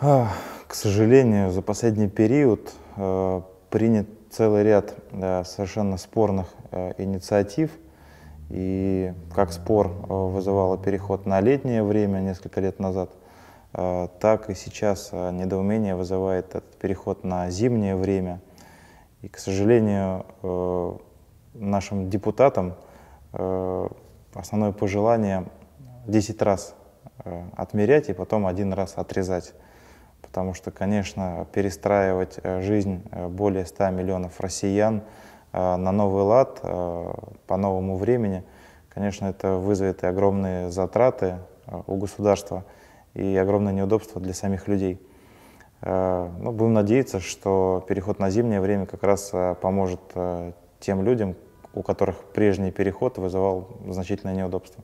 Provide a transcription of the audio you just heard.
А, к сожалению, за последний период э, принят целый ряд э, совершенно спорных э, инициатив. И как спор вызывало переход на летнее время несколько лет назад, так и сейчас недоумение вызывает этот переход на зимнее время. И, к сожалению, нашим депутатам основное пожелание 10 раз отмерять и потом один раз отрезать потому что, конечно, перестраивать э, жизнь э, более 100 миллионов россиян э, на новый лад, по новому времени, конечно, это вызовет и огромные затраты у государства, и огромное неудобство для самих людей. Но ну, будем надеяться, что переход на зимнее время как раз поможет тем людям, у которых прежний переход вызывал значительное неудобство.